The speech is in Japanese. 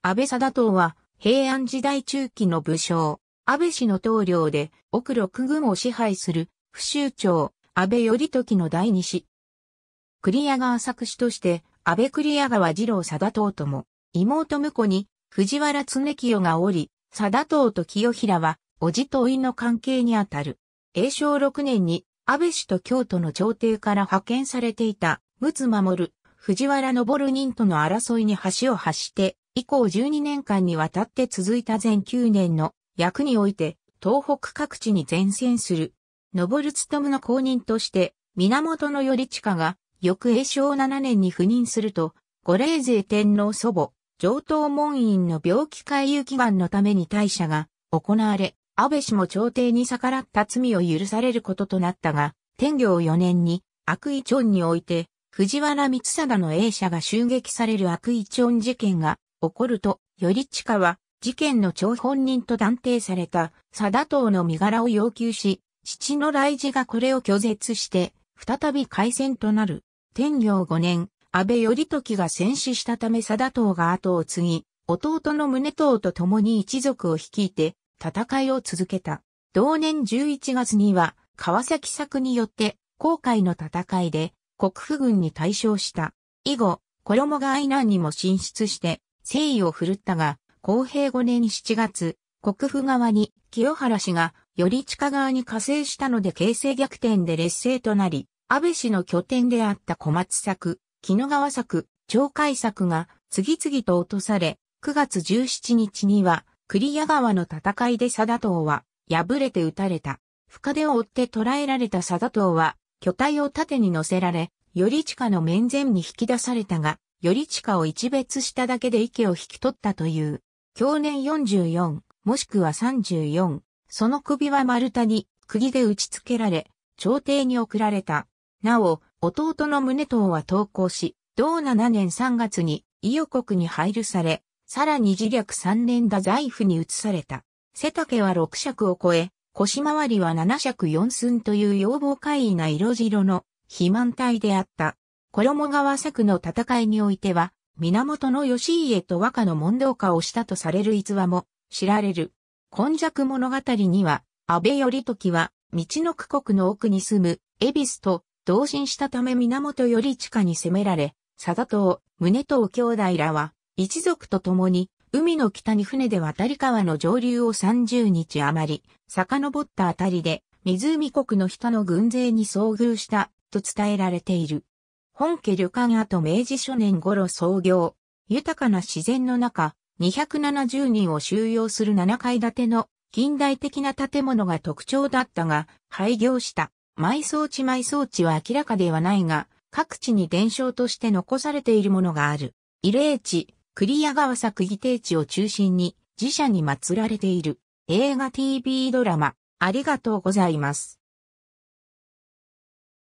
安倍貞党は平安時代中期の武将、安倍氏の棟領で奥六軍を支配する不州長、安倍頼時の第二子。栗屋川作詞として安倍栗屋川二郎貞党とも、妹婿に藤原常清がおり、貞党と清平は、叔父といの関係にあたる。永正6年に、安倍氏と京都の朝廷から派遣されていた、陸奥守、藤原昇人との争いに橋を発して、以降12年間にわたって続いた全9年の役において、東北各地に前線する。登る務の後任として、源頼親が、翌永正7年に赴任すると、五霊勢天皇祖母、上東門院の病気回遊祈願のために大社が行われ、安倍氏も朝廷に逆らった罪を許されることとなったが、天行4年に悪意町において、藤原光貞の英社が襲撃される悪意町事件が起こると、頼親は事件の張本人と断定された貞藤の身柄を要求し、父の来寺がこれを拒絶して、再び開戦となる。天行5年、安倍頼時が戦死したため貞藤が後を継ぎ、弟の宗藤と共に一族を率いて戦いを続けた。同年11月には川崎作によって後悔の戦いで国府軍に対象した。以後、衣が愛南にも進出して誠意を振るったが、公平5年7月、国府側に清原氏がより地下側に加勢したので形勢逆転で劣勢となり、安倍氏の拠点であった小松作、木野川作、鳥海作が次々と落とされ、9月17日には栗谷川の戦いで貞藤は敗れて撃たれた。深手を追って捕らえられた貞藤は巨体を盾に乗せられ、より地下の面前に引き出されたが、より地下を一別しただけで池を引き取ったという、去年44、もしくは34、その首は丸太に釘で打ち付けられ、朝廷に送られた。なお、弟の宗藤は投降し、同7年3月に、伊予国に配慮され、さらに自略3年が財布に移された。背丈は6尺を超え、腰回りは7尺4寸という要望怪異な色白の肥満体であった。衣川作の戦いにおいては、源義家と和歌の問答化をしたとされる逸話も知られる。今昔物語には、安倍頼時は、道の区国の奥に住む、恵比寿と同心したため源地下に攻められ、佐田宗と兄弟らは、一族と共に、海の北に船で渡り川の上流を30日余り、遡ったあたりで、湖国の下の軍勢に遭遇した、と伝えられている。本家旅館跡明治初年頃創業、豊かな自然の中、270人を収容する7階建ての近代的な建物が特徴だったが、廃業した。埋葬地埋葬地は明らかではないが、各地に伝承として残されているものがある。慰霊地、栗谷川作義定地を中心に、自社に祀られている。映画 TV ドラマ、ありがとうございます。